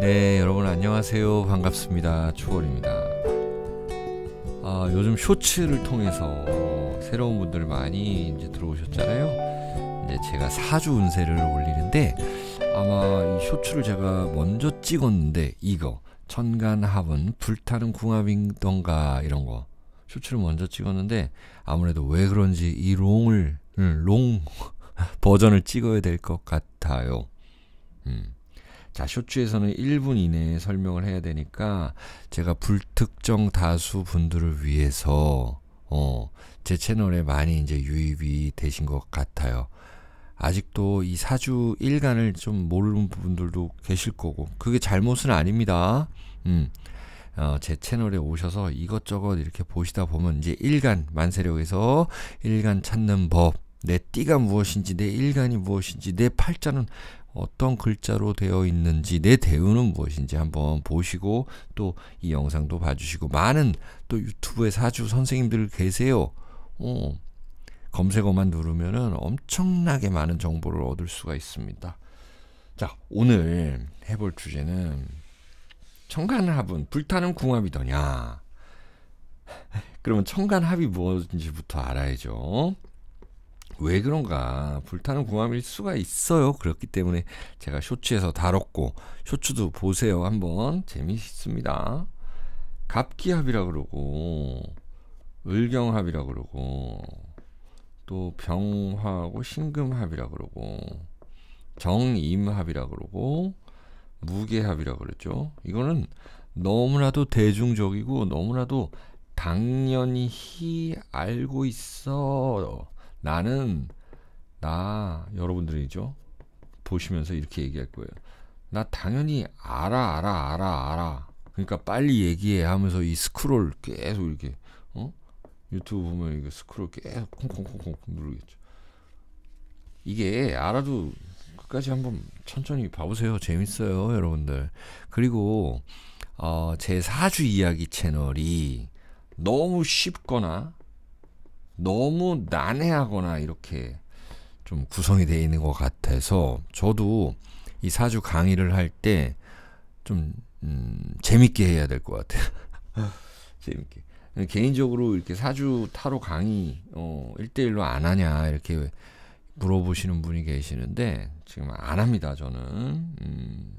네, 여러분 안녕하세요. 반갑습니다. 추월입니다. 아, 요즘 쇼츠를 통해서 새로운 분들 많이 이제 들어오셨잖아요. 이제 네, 제가 4주 운세를 올리는데 아마 이 쇼츠를 제가 먼저 찍었는데 이거 천간합은 불타는 궁합인던가 이런 거 쇼츠를 먼저 찍었는데 아무래도 왜 그런지 이 롱을 음, 롱 버전을 찍어야 될 것 같아요. 음. 자, 쇼츠에서는 1분 이내에 설명을 해야 되니까 제가 불특정 다수 분들을 위해서 어, 제 채널에 많이 이제 유입이 되신 것 같아요. 아직도 이 사주 일간을 좀 모르는 분들도 계실 거고 그게 잘못은 아닙니다. 음. 어, 제 채널에 오셔서 이것저것 이렇게 보시다 보면 이제 일간 만세력에서 일간 찾는 법내 띠가 무엇인지, 내 일간이 무엇인지, 내 팔자는 어떤 글자로 되어 있는지, 내 대우는 무엇인지 한번 보시고 또 이 영상도 봐주시고 많은 또유튜브에 사주 선생님들 계세요. 어, 검색어만 누르면은 엄청나게 많은 정보를 얻을 수가 있습니다. 자, 오늘 해볼 주제는 청간합은 불타는 궁합이더냐? 그러면 청간합이 무엇인지부터 알아야죠. 왜 그런가 불타는 궁합일 수가 있어요 그렇기 때문에 제가 쇼츠에서 다뤘고 쇼츠도 보세요 한번 재미있습니다 갑기합이라 그러고 을경합이라 그러고 또 병화하고 신금합이라 그러고 정임합이라 그러고 무게합이라 그러죠 이거는 너무나도 대중적이고 너무나도 당연히 알고 있어 나는 나 여러분들이죠. 보시면서 이렇게 얘기할 거예요. 나 당연히 알아 알아 알아 알아. 그러니까 빨리 얘기해 하면서 이 스크롤 계속 이렇게 어? 유튜브 보면 이게 스크롤 계속 콩콩콩콩 누르겠죠. 이게 알아도 끝까지 한번 천천히 봐보세요. 재밌어요, 여러분들. 그리고 어, 제 사주 이야기 채널이 너무 쉽거나 너무 난해하거나 이렇게 좀 구성이 되어 있는 것 같아서 저도 이 사주 강의를 할 때좀 음, 재밌게 해야 될 것 같아요. 재밌게. 개인적으로 이렇게 사주 타로 강의 어, 1대1로 안 하냐 이렇게 물어보시는 분이 계시는데 지금 안 합니다 저는 음,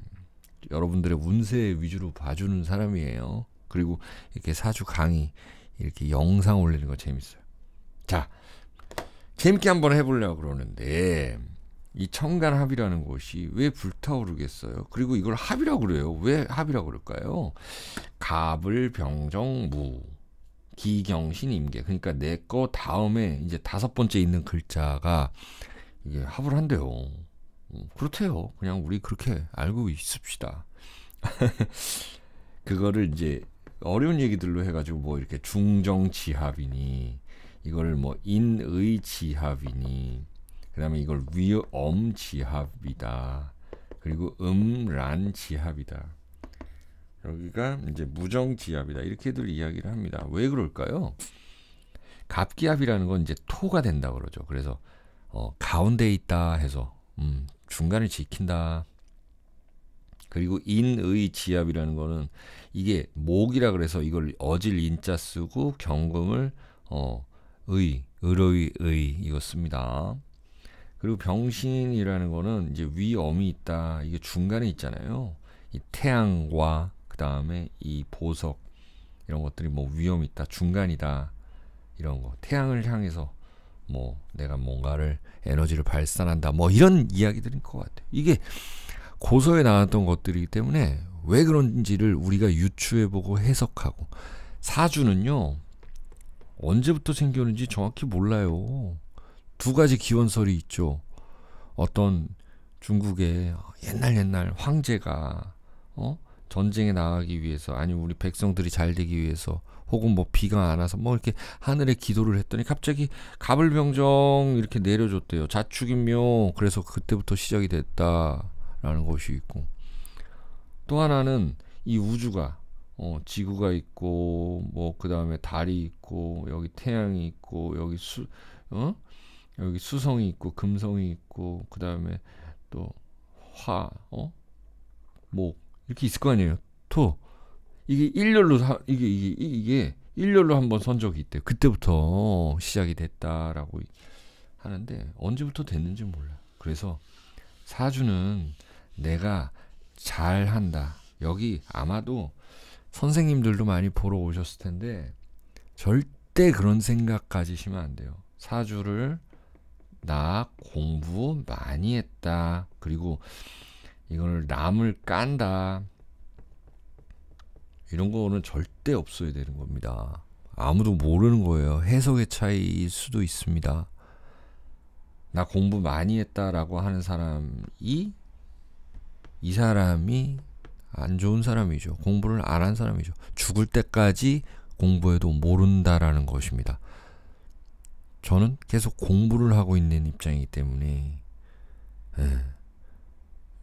여러분들의 운세 위주로 봐주는 사람이에요 그리고 이렇게 사주 강의 이렇게 영상 올리는 거 재밌어요 자, 재밌게 한번 해보려고 그러는데 이 청간 합이라는 것이 왜 불타오르겠어요? 그리고 이걸 합이라고 그래요. 왜 합이라고 그럴까요? 갑을 병정 무 기경신 임계 그러니까 내 거 다음에 이제 다섯 번째 있는 글자가 이게 합을 한대요. 음, 그렇대요. 그냥 우리 그렇게 알고 있읍시다. 그거를 이제 어려운 얘기들로 해가지고 뭐 이렇게 중정지합이니 이걸 뭐 인의 지합이니 그다음에 이걸 위엄 지합이다. 그리고 음란 지합이다. 여기가 이제 무정 지합이다. 이렇게들 이야기를 합니다. 왜 그럴까요? 갑기압이라는건 이제 토가 된다 그러죠. 그래서 어, 가운데 있다 해서 음, 중간을 지킨다. 그리고 인의 지압이라는 거는 이게 목이라 그래서 이걸 어질 인자 쓰고 경금을 어 의, 의로의 의이었습니다 그리고 병신이라는 거는 이제 위엄이 있다. 이게 중간에 있잖아요. 이 태양과 그 다음에 이 보석 이런 것들이 뭐 위엄 있다, 중간이다 이런 거. 태양을 향해서 뭐 내가 뭔가를 에너지를 발산한다. 뭐 이런 이야기들인 것 같아요. 이게 고서에 나왔던 것들이기 때문에 왜 그런지를 우리가 유추해보고 해석하고 사주는요 언제부터 생겼는지 정확히 몰라요. 두 가지 기원설이 있죠. 어떤 중국의 옛날 옛날 황제가 어? 전쟁에 나가기 위해서 아니면 우리 백성들이 잘 되기 위해서 혹은 뭐 비가 안 와서 뭐 이렇게 하늘에 기도를 했더니 갑자기 가불병정 이렇게 내려줬대요. 자축인명 그래서 그때부터 시작이 됐다라는 것이 있고 또 하나는 이 우주가 어, 지구가 있고 뭐 그다음에 달이 있고 여기 태양이 있고 여기 수 어? 여기 수성이 있고 금성이 있고 그다음에 또 화, 어? 목 이렇게 있을 거 아니에요. 토. 이게 일렬로 사, 이게 이게 이게 일렬로 한번 선 적이 있대요. 그때부터 시작이 됐다라고 하는데 언제부터 됐는지 몰라. 그래서 사주는 내가 잘한다. 여기 아마도 선생님들도 많이 보러 오셨을 텐데 절대 그런 생각 까지하시면안 돼요. 사주를 나 공부 많이 했다. 그리고 이걸 남을 깐다. 이런 거는 절대 없어야 되는 겁니다. 아무도 모르는 거예요. 해석의 차이일 수도 있습니다. 나 공부 많이 했다라고 하는 사람이 이 사람이 안 좋은 사람이죠. 공부를 안 한 사람이죠. 죽을 때까지 공부해도 모른다라는 것입니다. 저는 계속 공부를 하고 있는 입장이기 때문에 네.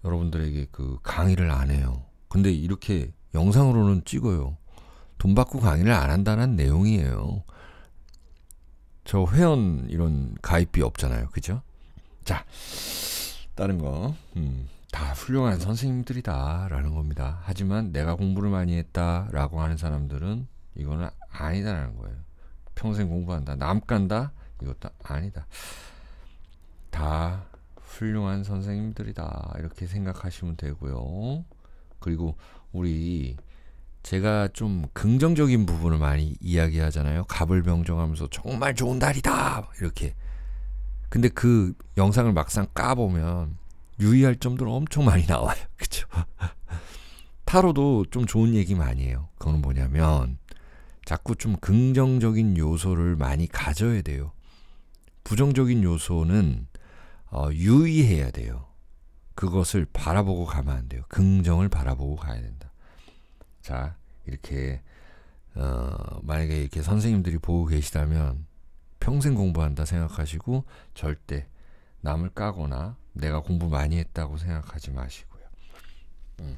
여러분들에게 그 강의를 안 해요. 근데 이렇게 영상으로는 찍어요. 돈 받고 강의를 안 한다는 내용이에요. 저 회원 이런 가입비 없잖아요. 그죠? 자, 다른 거. 음. 다 훌륭한 선생님들이다라는 겁니다. 하지만 내가 공부를 많이 했다라고 하는 사람들은 이거는 아니다라는 거예요. 평생 공부한다, 남간다 이것도 아니다. 다 훌륭한 선생님들이다 이렇게 생각하시면 되고요. 그리고 우리 제가 좀 긍정적인 부분을 많이 이야기하잖아요. 갑을병정하면서 정말 좋은 달이다 이렇게. 근데 그 영상을 막상 까보면 유의할 점들 엄청 많이 나와요. 그쵸? 타로도 좀 좋은 얘기 많이 해요. 그거 뭐냐면 자꾸 좀 긍정적인 요소를 많이 가져야 돼요. 부정적인 요소는 어, 유의해야 돼요. 그것을 바라보고 가면 안 돼요. 긍정을 바라보고 가야 된다. 자, 이렇게 어, 만약에 이렇게 선생님들이 보고 계시다면 평생 공부한다 생각하시고 절대 남을 까거나 내가 공부 많이 했다고 생각하지 마시고요. 음.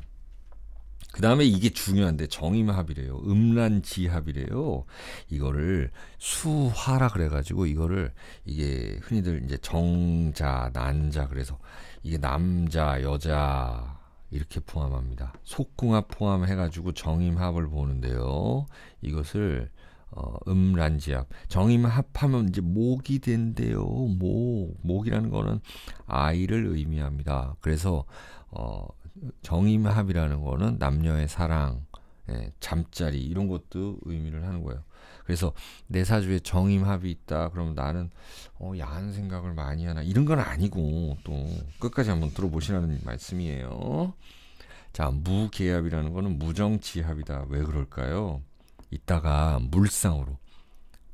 그 다음에 이게 중요한데 정임합이래요. 음란지합이래요. 이거를 수화라 그래가지고 이거를 이게 흔히들 이제 정자, 난자 그래서 이게 남자, 여자 이렇게 포함합니다. 속궁합 포함해가지고 정임합을 보는데요. 이것을 어, 음란지압. 정임합하면 이제 목이 된대요. 목. 목이라는 거는 아이를 의미합니다. 그래서 어, 정임합이라는 거는 남녀의 사랑, 예, 잠자리 이런 것도 의미를 하는 거예요. 그래서 내 사주에 정임합이 있다. 그러면 나는 어, 야한 생각을 많이 하나 이런 건 아니고 또 끝까지 한번 들어보시라는 말씀이에요. 자 무계합이라는 거는 무정지합이다. 왜 그럴까요? 이따가 물상으로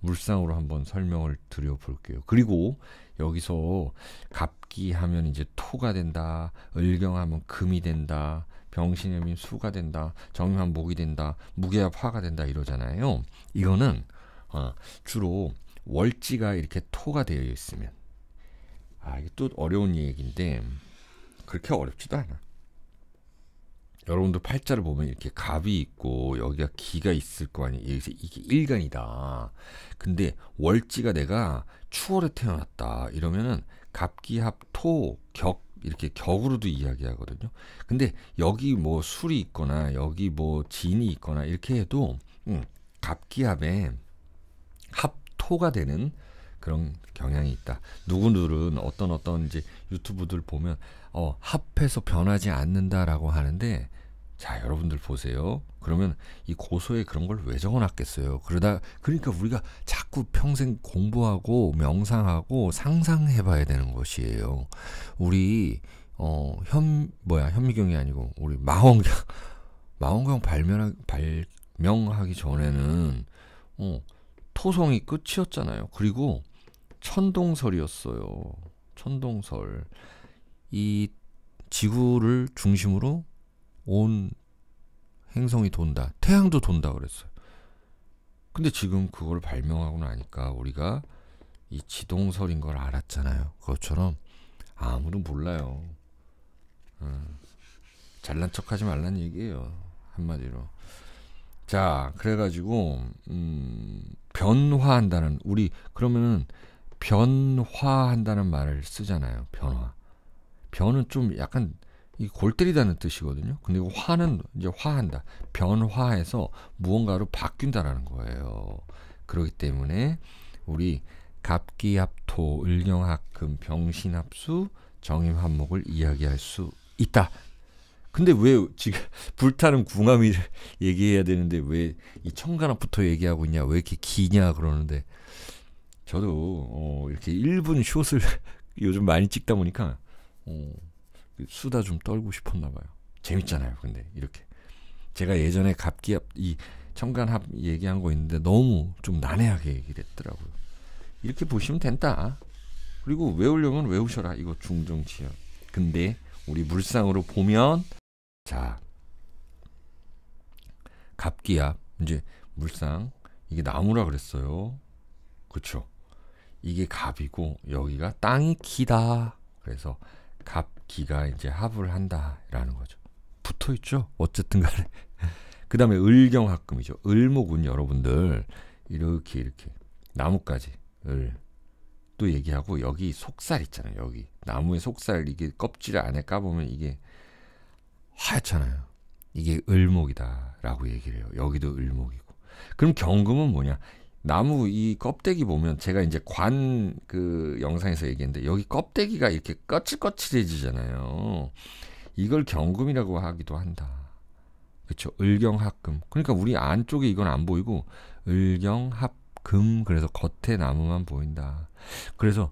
물상으로 한번 설명을 드려 볼게요. 그리고 여기서 갑기 하면 이제 토가 된다. 을경하면 금이 된다. 병신염이 수가 된다. 정유한 목이 된다. 무게와 화가 된다 이러잖아요. 이거는 어, 주로 월지가 이렇게 토가 되어 있으면 아 이게 또 어려운 얘기인데 그렇게 어렵지도 않아. 여러분도 팔자를 보면 이렇게 갑이 있고 여기가 기가 있을 거 아니에요. 여기서 이게 일간이다. 근데 월지가 내가 추월에 태어났다. 이러면은 갑기합 토, 격 이렇게 격으로도 이야기하거든요. 근데 여기 뭐 술이 있거나 여기 뭐 진이 있거나 이렇게 해도 음, 갑기합에 합토가 되는 그런 경향이 있다. 누구들은 어떤 어떤 이제 유튜브들 보면 어, 합해서 변하지 않는다라고 하는데 자 여러분들 보세요. 그러면 이 고소에 그런 걸 왜 적어놨겠어요? 그러다 그러니까 우리가 자꾸 평생 공부하고 명상하고 상상해봐야 되는 것이에요. 우리 어, 현 뭐야 현미경이 아니고 우리 망원경망원경 발명하, 발명하기 전에는 어, 토성이 끝이었잖아요. 그리고 천동설이었어요. 천동설. 이 지구를 중심으로 온 행성이 돈다. 태양도 돈다 그랬어요. 근데 지금 그걸 발명하고 나니까 우리가 이 지동설인 걸 알았잖아요. 그것처럼 아무도 몰라요. 음, 잘난 척하지 말란 얘기예요. 한마디로. 자, 그래가지고 음, 변화한다는 우리 그러면은 변화한다는 말을 쓰잖아요. 변화. 변은 좀 약간 이골 때리다는 뜻이거든요. 근데 화는 이제 화한다. 변화해서 무언가로 바뀐다라는 거예요. 그렇기 때문에 우리 갑기합토, 을경합금, 병신합수, 정임합목을 이야기할 수 있다. 근데 왜 지금 불타는 궁합이를 얘기해야 되는데 왜 이 청간합부터 얘기하고 있냐? 왜 이렇게 기냐 그러는데 저도 어 이렇게 1분 숏을 요즘 많이 찍다 보니까 어, 그 수다 좀 떨고 싶었나 봐요. 재밌잖아요. 근데 이렇게 제가 예전에 갑기압 이 청간합 얘기한 거 있는데 너무 좀 난해하게 얘기를 했더라고요. 이렇게 보시면 된다. 그리고 외우려면 외우셔라. 이거 중정치야 근데 우리 물상으로 보면 자 갑기압 이제 물상 이게 나무라 그랬어요. 그렇죠? 이게 갑이고 여기가 땅이 기다. 그래서 갑기가 이제 합을 한다라는 거죠. 붙어 있죠. 어쨌든 간에. 그다음에 을경합금이죠. 을목은 여러분들 이렇게 이렇게 나뭇가지 을 또 얘기하고 여기 속살 있잖아요. 여기 나무의 속살 이게 껍질 안에 까보면 이게 하얗잖아요. 이게 을목이다라고 얘기를 해요. 여기도 을목이고. 그럼 경금은 뭐냐? 나무 이 껍데기 보면 제가 이제 관 그 영상에서 얘기했는데 여기 껍데기가 이렇게 거칠거칠해지잖아요. 이걸 경금이라고 하기도 한다. 그렇죠. 을경합금. 그러니까 우리 안쪽에 이건 안 보이고 을경합금 그래서 겉에 나무만 보인다. 그래서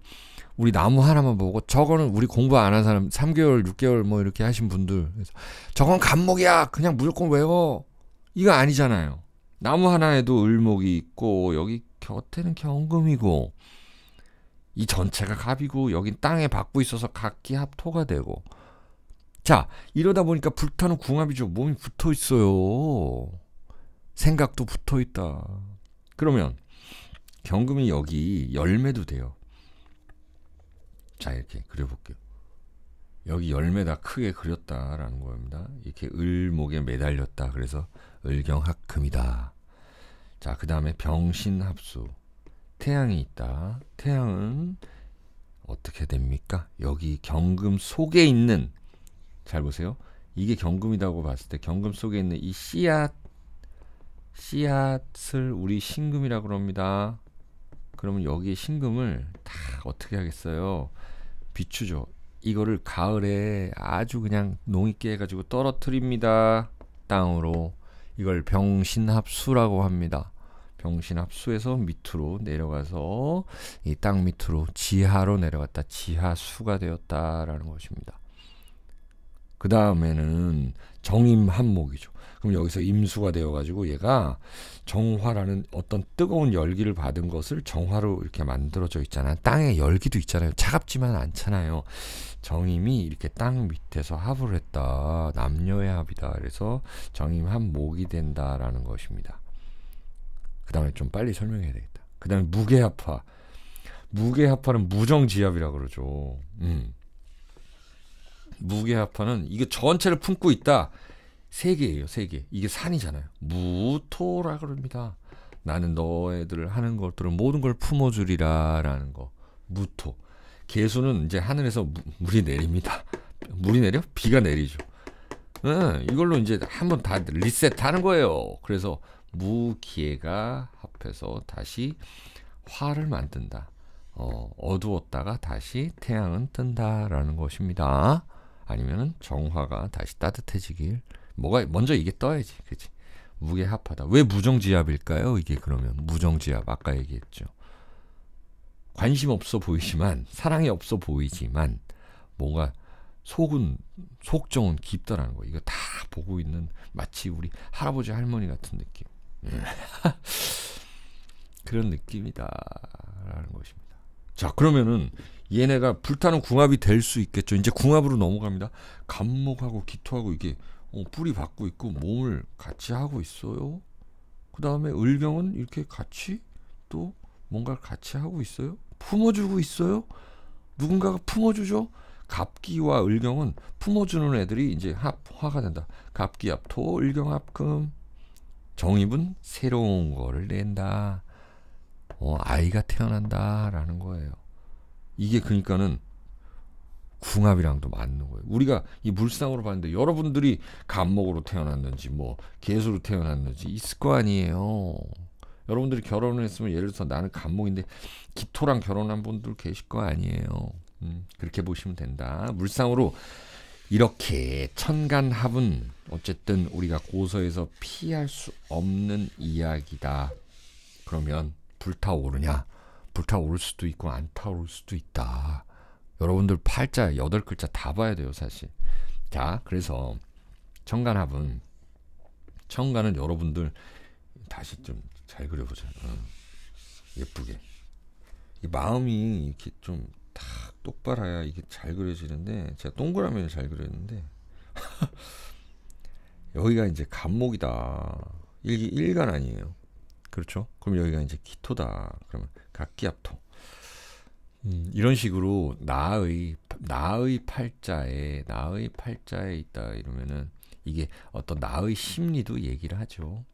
우리 나무 하나만 보고 저거는 우리 공부 안 한 사람 3개월, 6개월 뭐 이렇게 하신 분들 그래서 저건 감목이야. 그냥 무조건 외워. 이거 아니잖아요. 나무 하나에도 을목이 있고 여기 곁에는 경금이고 이 전체가 갑이고 여긴 땅에 박고 있어서 각기 합토가 되고 자 이러다 보니까 불타는 궁합이죠 몸이 붙어 있어요 생각도 붙어 있다 그러면 경금이 여기 열매도 돼요 자 이렇게 그려볼게요 여기 열매다 크게 그렸다라는 겁니다 이렇게 을목에 매달렸다 그래서 을경학금이다 자, 그 다음에 병신합수. 태양이 있다. 태양은 어떻게 됩니까? 여기 경금 속에 있는 잘 보세요. 이게 경금이라고 봤을 때 경금 속에 있는 이 씨앗 씨앗을 우리 신금이라고 그럽니다. 그러면 여기 신금을 다 어떻게 하겠어요? 비추죠. 이거를 가을에 아주 그냥 농익게 해가지고 떨어뜨립니다. 땅으로 이걸 병신합수라고 합니다. 정신 합수에서 밑으로 내려가서 이 땅 밑으로 지하로 내려갔다 지하수가 되었다라는 것입니다. 그 다음에는 정임 한목이죠. 그럼 여기서 임수가 되어가지고 얘가 정화라는 어떤 뜨거운 열기를 받은 것을 정화로 이렇게 만들어져 있잖아요. 땅에 열기도 있잖아요. 차갑지만 않잖아요. 정임이 이렇게 땅 밑에서 합을 했다. 남녀의 합이다. 그래서 정임 한목이 된다라는 것입니다. 그 다음에 좀 빨리 설명해야 되겠다. 그 다음에 무게합화. 무게합화는 무정지압이라고 그러죠. 음. 무게합화는 이게 전체를 품고 있다. 세 개예요, 세 개. 이게 산이잖아요. 무토라 그럽니다. 나는 너희들을 하는 것들을 모든 걸 품어주리라라는 거. 무토. 개수는 이제 하늘에서 무, 물이 내립니다. 물이 내려? 비가 내리죠. 응, 이걸로 이제 한 번 다 리셋하는 거예요. 그래서 무기에가 합해서 다시 화를 만든다. 어, 어두웠다가 다시 태양은 뜬다라는 것입니다. 아니면 정화가 다시 따뜻해지길 뭐가 먼저 이게 떠야지, 그렇지? 무게합하다. 왜 무정지압일까요? 이게 그러면 무정지압 아까 얘기했죠. 관심 없어 보이지만 사랑이 없어 보이지만 뭔가 속은 속정은 깊다라는 거. 이거 다 보고 있는 마치 우리 할아버지 할머니 같은 느낌. 예. 그런 느낌이다라는 것입니다. 자 그러면은 얘네가 불타는 궁합이 될 수 있겠죠. 이제 궁합으로 넘어갑니다. 감목하고 기토하고 이게 어, 뿌리 받고 있고 몸을 같이 하고 있어요. 그 다음에 을경은 이렇게 같이 또 뭔가를 같이 하고 있어요. 품어주고 있어요. 누군가가 품어주죠. 갑기와 을경은 품어주는 애들이 이제 합화가 된다. 갑기합토, 을경합금. 정입은 새로운 거를 낸다. 어, 아이가 태어난다라는 거예요. 이게 그러니까는 궁합이랑도 맞는 거예요. 우리가 이 물상으로 봤는데 여러분들이 감목으로 태어났는지 뭐 개수로 태어났는지 있을 거 아니에요. 여러분들이 결혼을 했으면 예를 들어서 나는 감목인데 기토랑 결혼한 분들 계실 거 아니에요. 음, 그렇게 보시면 된다. 물상으로 이렇게 천간합은 어쨌든 우리가 고서에서 피할 수 없는 이야기다. 그러면 불타오르냐? 불타오를 수도 있고 안 타오를 수도 있다. 여러분들 팔자 여덟 글자 다 봐야 돼요, 사실. 자, 그래서 청간합은 청간은 여러분들 다시 좀 잘 그려보자. 어, 예쁘게. 마음이 이렇게 좀딱 똑바라야 이게 잘 그려지는데 제가 동그라미는 잘 그렸는데 여기가 이제 감목이다 일기 일간 아니에요. 그렇죠? 그럼 여기가 이제 기토다. 그러면 각기압토. 음, 이런 식으로 나의 나의 팔자에 나의 팔자에 있다 이러면은 이게 어떤 나의 심리도 얘기를 하죠.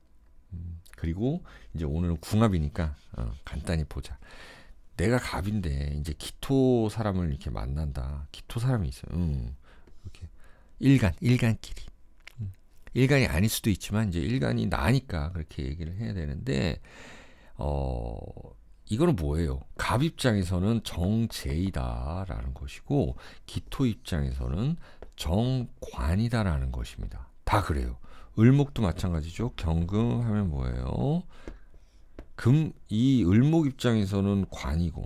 음, 그리고 이제 오늘은 궁합이니까 어, 간단히 보자. 내가 갑인데 이제 기토 사람을 이렇게 만난다. 기토 사람이 있어요. 응. 음. 이렇게 일간 일간끼리 음. 일간이 아닐 수도 있지만 이제 일간이 나니까 그렇게 얘기를 해야 되는데 어 이거는 뭐예요? 갑 입장에서는 정제이다라는 것이고 기토 입장에서는 정관이다라는 것입니다. 다 그래요. 을목도 마찬가지죠. 경금 하면 뭐예요? 금이 을목 입장에서는 관이고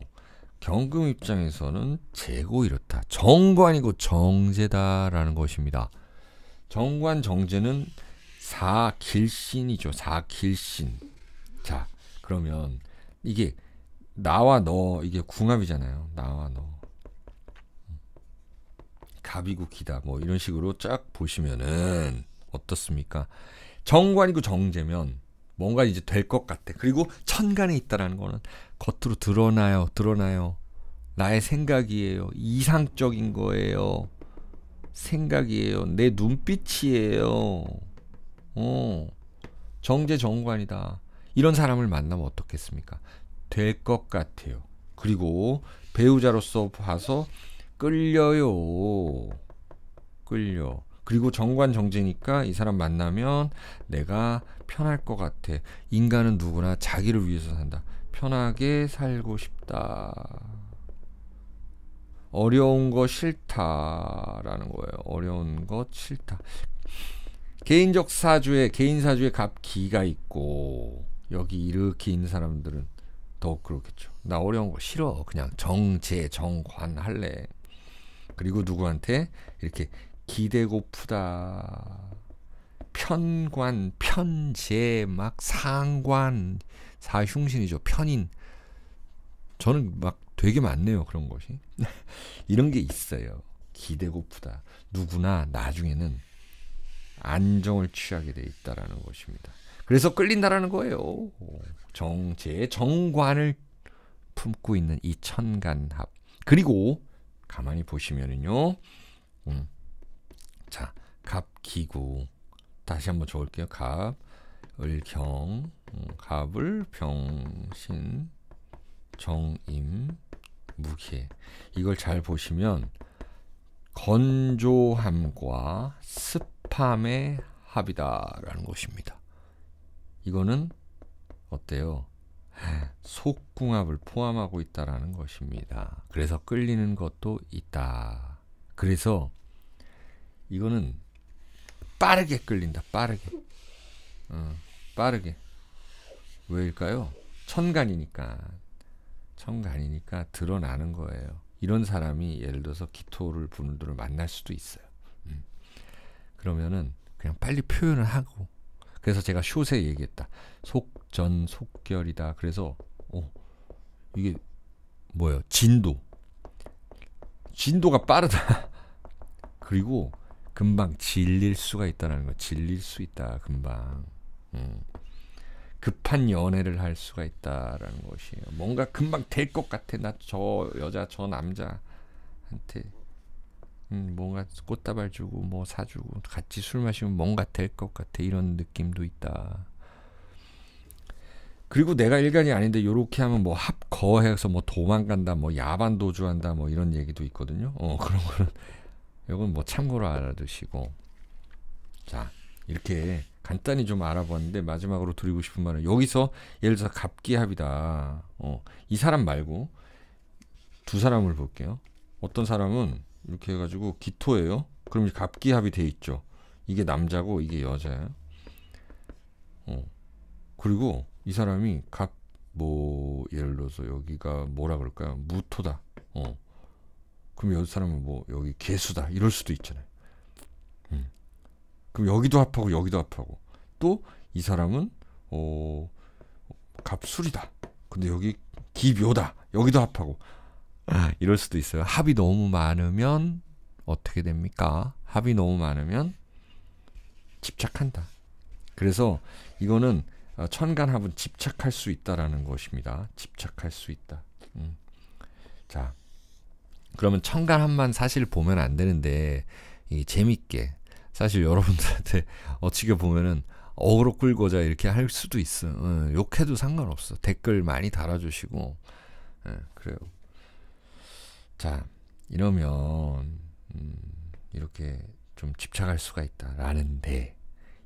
경금 입장에서는 재고 이렇다. 정관이고 정제다라는 것입니다. 정관 정제는 사길신이죠. 사길신. 자, 그러면 이게 나와 너 이게 궁합이잖아요. 나와 너. 갑이고 기다 뭐 이런 식으로 쫙 보시면은 어떻습니까? 정관이고 정제면 뭔가 이제 될 것 같아. 그리고 천간에 있다라는 거는 겉으로 드러나요, 드러나요. 나의 생각이에요. 이상적인 거예요. 생각이에요. 내 눈빛이에요. 어, 정제정관이다. 이런 사람을 만나면 어떻겠습니까? 될 것 같아요. 그리고 배우자로서 봐서 끌려요. 끌려. 그리고 정관 정제니까 이 사람 만나면 내가 편할 것 같아. 인간은 누구나 자기를 위해서 산다. 편하게 살고 싶다. 어려운 거 싫다라는 거예요. 어려운 거 싫다. 개인적 사주에 개인 사주에 갑기가 있고 여기 이렇게 있는 사람들은 더욱 그렇겠죠. 나 어려운 거 싫어. 그냥 정제 정관 할래. 그리고 누구한테 이렇게 기대고프다. 편관, 편제, 막 상관, 사흉신이죠. 편인. 저는 막 되게 많네요. 그런 것이. 이런 게 있어요. 기대고프다. 누구나 나중에는 안정을 취하게 돼 있다라는 것입니다. 그래서 끌린다라는 거예요. 정제, 정관을 품고 있는 이 천간합. 그리고 가만히 보시면은요. 음. 자, 갑기구. 다시 한번 적을게요. 갑, 을, 경, 음, 갑을, 병신, 정임, 무게. 이걸 잘 보시면 건조함과 습함의 합이다라는 것입니다. 이거는 어때요? 속궁합을 포함하고 있다라는 것입니다. 그래서 끌리는 것도 있다. 그래서 이거는 빠르게 끌린다. 빠르게. 어, 빠르게. 왜일까요? 천간이니까. 천간이니까 드러나는 거예요. 이런 사람이 예를 들어서 기토를 부는 분을 만날 수도 있어요. 음. 그러면은 그냥 빨리 표현을 하고 그래서 제가 숏에 얘기했다. 속전 속결이다. 그래서 어, 이게 뭐예요? 진도. 진도가 빠르다. 그리고 금방 질릴 수가 있다는 거. 질릴 수 있다. 금방. 음. 급한 연애를 할 수가 있다라는 것이에요. 뭔가 금방 될 것 같아. 나저 여자 저 남자한테 음, 뭔가 꽃다발 주고 뭐 사주고 같이 술 마시면 뭔가 될 것 같아 이런 느낌도 있다. 그리고 내가 일간이 아닌데 요렇게 하면 뭐 합거해서 뭐 도망간다 뭐 야반 도주한다 뭐 이런 얘기도 있거든요. 어 그런 거는 이건 뭐 참고로 알아두시고 자 이렇게 간단히 좀 알아봤는데 마지막으로 드리고 싶은 말은 여기서 예를 들어서 갑기합이다. 어, 이 사람 말고 두 사람을 볼게요. 어떤 사람은 이렇게 해가지고 기토예요. 그럼 이제 갑기합이 돼 있죠. 이게 남자고 이게 여자야. 어. 그리고 이 사람이 갑 뭐 예를 들어서 여기가 뭐라 그럴까요? 무토다. 어. 그럼 여기 사람은 뭐 여기 개수다 이럴 수도 있잖아요. 음. 그럼 여기도 합하고 여기도 합하고 또 이 사람은 어 갑술이다. 근데 여기 기묘다. 여기도 합하고 아, 이럴 수도 있어요. 합이 너무 많으면 어떻게 됩니까? 합이 너무 많으면 집착한다. 그래서 이거는 아, 천간합은 집착할 수 있다라는 것입니다. 집착할 수 있다. 음. 자, 그러면 청간함만 사실 보면 안 되는데 이 재밌게 사실 여러분들한테 어찌게 보면은 어그로 끌고자 이렇게 할 수도 있어. 어, 욕해도 상관없어. 댓글 많이 달아주시고 예, 그래요. 자 이러면 음, 이렇게 좀 집착할 수가 있다라는데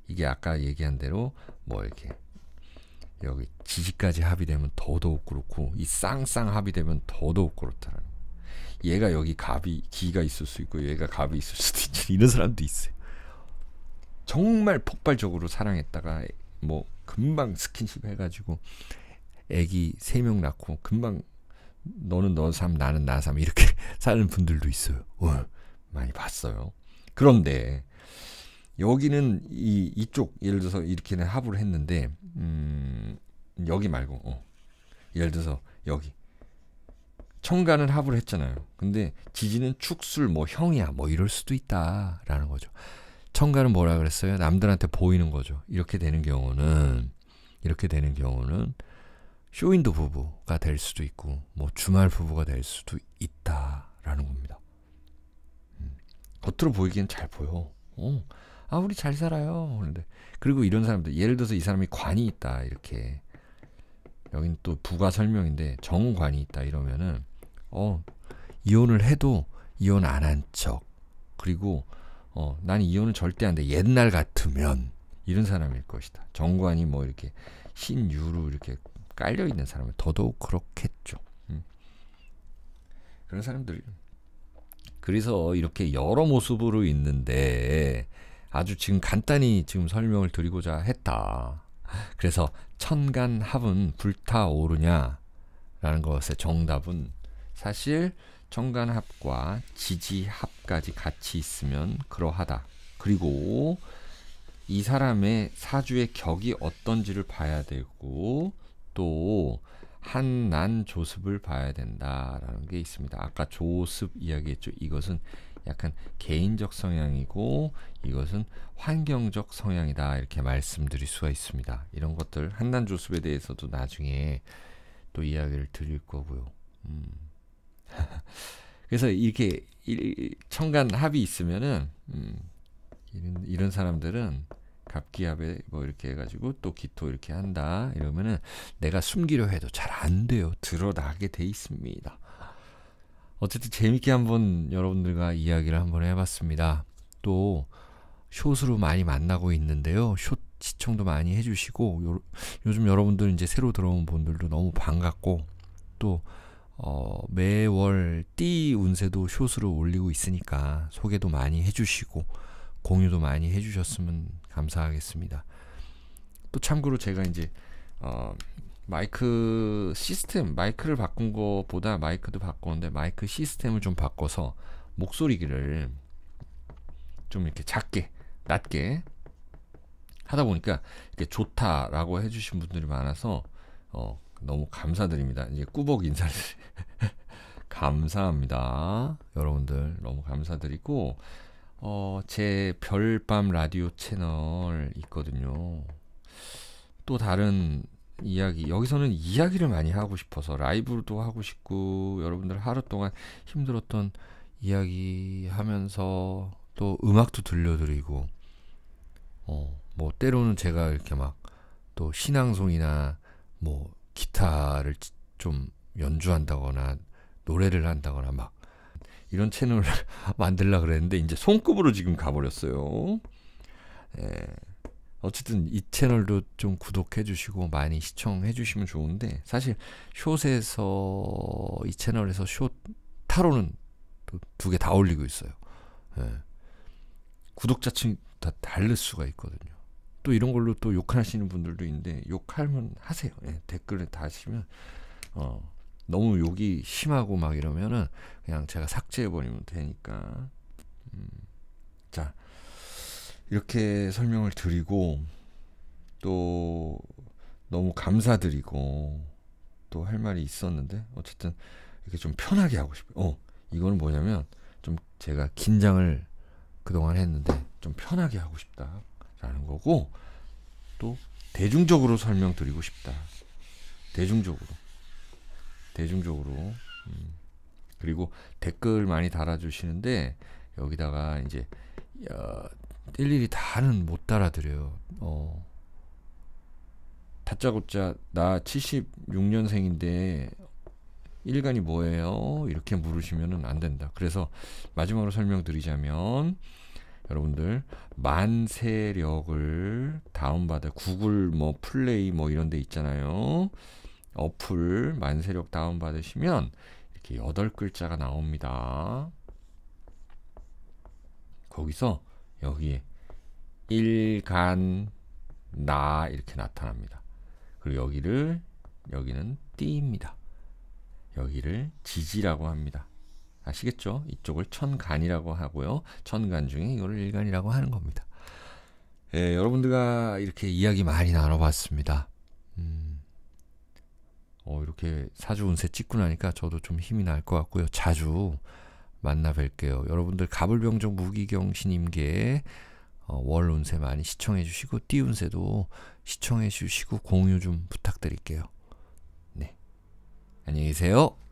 이게 아까 얘기한 대로 뭐 이렇게 여기 지지까지 합의되면 더더욱 그렇고 이 쌍쌍 합의되면 더더욱 그렇다라는. 얘가 여기 갑이 기가 있을 수 있고 얘가 갑이 있을 수도 있지 이런 사람도 있어요. 정말 폭발적으로 사랑했다가 뭐 금방 스킨십 해가지고 애기 세 명 낳고 금방 너는 너 삶, 나는 나삶 이렇게 사는 분들도 있어요. 어, 많이 봤어요. 그런데 여기는 이 이쪽 예를 들어서 이렇게는 합을 했는데 음, 여기 말고 어. 예를 들어서 여기 청간을 합을 했잖아요. 근데 지지는 축술 뭐 형이야 뭐 이럴 수도 있다라는 거죠. 청간은 뭐라 그랬어요? 남들한테 보이는 거죠. 이렇게 되는 경우는 이렇게 되는 경우는 쇼윈도 부부가 될 수도 있고 뭐 주말 부부가 될 수도 있다라는 겁니다. 음, 겉으로 보이기엔 잘 보여. 어, 아 우리 잘 살아요. 그런데 그리고 이런 사람들 예를 들어서 이 사람이 관이 있다 이렇게 여긴 또 부가 설명인데 정관이 있다 이러면은 어, 이혼을 해도 이혼 안 한 척. 그리고 어, 난 이혼을 절대 안 돼. 옛날 같으면 이런 사람일 것이다. 정관이 뭐 이렇게 신유로 이렇게 깔려 있는 사람은 더더욱 그렇겠죠. 음. 그런 사람들. 그래서 이렇게 여러 모습으로 있는데 아주 지금 간단히 지금 설명을 드리고자 했다. 그래서 천간합은 불타오르냐라는 것의 정답은 사실 정관합과 지지합까지 같이 있으면 그러하다. 그리고 이 사람의 사주의 격이 어떤지를 봐야 되고 또 한난 조습을 봐야 된다라는 게 있습니다. 아까 조습 이야기했죠. 이것은 약간 개인적 성향이고 이것은 환경적 성향이다 이렇게 말씀드릴 수가 있습니다. 이런 것들 한난 조습에 대해서도 나중에 또 이야기를 드릴 거고요. 음. 그래서 이렇게 일, 청간 합이 있으면은 음, 이런, 이런 사람들은 갑기압에 뭐 이렇게 해가지고 또 기토 이렇게 한다 이러면은 내가 숨기려 해도 잘 안 돼요 드러나게 돼 있습니다 어쨌든 재밌게 한번 여러분들과 이야기를 한번 해봤습니다 또 숏으로 많이 만나고 있는데요 숏 시청도 많이 해주시고 요, 요즘 여러분들 이제 새로 들어온 분들도 너무 반갑고 또 어, 매월 띠 운세도 쇼스를 올리고 있으니까 소개도 많이 해주시고 공유도 많이 해주셨으면 감사하겠습니다. 또 참고로 제가 이제 어, 마이크 시스템 마이크를 바꾼 것보다 마이크도 바꿨는데 마이크 시스템을 좀 바꿔서 목소리를 기좀 이렇게 작게 낮게 하다 보니까 이렇게 좋다라고 해주신 분들이 많아서 어, 너무 감사드립니다. 이제 꾸벅 인사를 감사합니다. 여러분들 너무 감사드리고 어, 제 별밤 라디오 채널 있거든요. 또 다른 이야기 여기서는 이야기를 많이 하고 싶어서 라이브도 하고 싶고 여러분들 하루 동안 힘들었던 이야기 하면서 또 음악도 들려드리고 어, 뭐 때로는 제가 이렇게 막 또 신앙송이나 뭐 기타를 좀 연주한다거나 노래를 한다거나 막 이런 채널을 만들라 그랬는데 이제 손급으로 지금 가버렸어요. 예. 어쨌든 이 채널도 좀 구독해 주시고 많이 시청해 주시면 좋은데 사실 숏에서 이 채널에서 숏 타로는 두 개 다 올리고 있어요. 예. 구독자층다 다를 수가 있거든요. 또 이런 걸로 또 욕하시는 분들도 있는데 욕하면 하세요. 예. 댓글에 다시면 어. 너무 욕이 심하고 막 이러면은 그냥 제가 삭제해버리면 되니까 음, 자 이렇게 설명을 드리고 또 너무 감사드리고 또 할 말이 있었는데 어쨌든 이렇게 좀 편하게 하고 싶어요. 어, 이거는 뭐냐면 좀 제가 긴장을 그동안 했는데 좀 편하게 하고 싶다라는 거고 또 대중적으로 설명드리고 싶다. 대중적으로. 대중적으로 음. 그리고 댓글 많이 달아주시는데 여기다가 이제 야, 어, 일일이 다는 못 달아드려요. 어. 다짜고짜 나 76년생인데 일간이 뭐예요? 이렇게 물으시면안 된다. 그래서 마지막으로 설명드리자면 여러분들 만세력을 다운받아 구글 뭐 플레이 뭐 이런 데 있잖아요. 어플 만세력 다운받으시면 이렇게 여덟 글자가 나옵니다. 거기서 여기에 일간 나 이렇게 나타납니다. 그리고 여기를 여기는 띠입니다. 여기를 지지라고 합니다. 아시겠죠? 이쪽을 천간이라고 하고요. 천간 중에 이거를 일간이라고 하는 겁니다. 예, 여러분들과 이렇게 이야기 많이 나눠봤습니다. 음. 어, 이렇게 사주 운세 찍고 나니까 저도 좀 힘이 날 것 같고요. 자주 만나 뵐게요. 여러분들 가불병정 무기경신 임계 어, 월 운세 많이 시청해 주시고 띠 운세도 시청해 주시고 공유 좀 부탁드릴게요. 네. 안녕히 계세요.